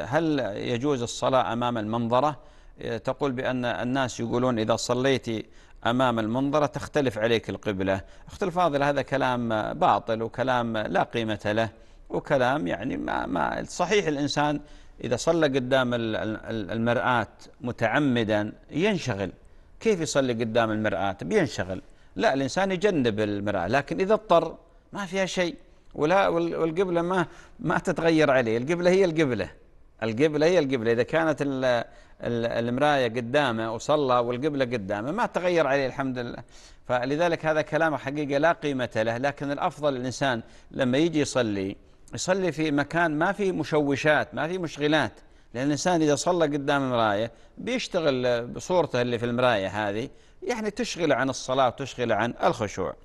هل يجوز الصلاة أمام المنظرة إيه، تقول بأن الناس يقولون إذا صليت أمام المنظرة تختلف عليك القبلة أختي الفاضل هذا كلام باطل وكلام لا قيمة له وكلام يعني ما, ما صحيح الإنسان إذا صلى قدام المرآة متعمدا ينشغل كيف يصلي قدام المرآة بينشغل لا الإنسان يجنب المرآة لكن إذا اضطر ما فيها شيء ولا والقبلة ما ما تتغير عليه القبلة هي القبلة القبلة هي القبلة إذا كانت المراية قدامه وصلى والقبلة قدامه ما تغير عليه الحمد لله فلذلك هذا كلام حقيقة لا قيمة له لكن الأفضل الإنسان لما يجي يصلي يصلي في مكان ما في مشوشات ما في مشغلات لأن الإنسان إذا صلى قدام المراية بيشتغل بصورته اللي في المراية هذه يعني تشغل عن الصلاة وتشغل عن الخشوع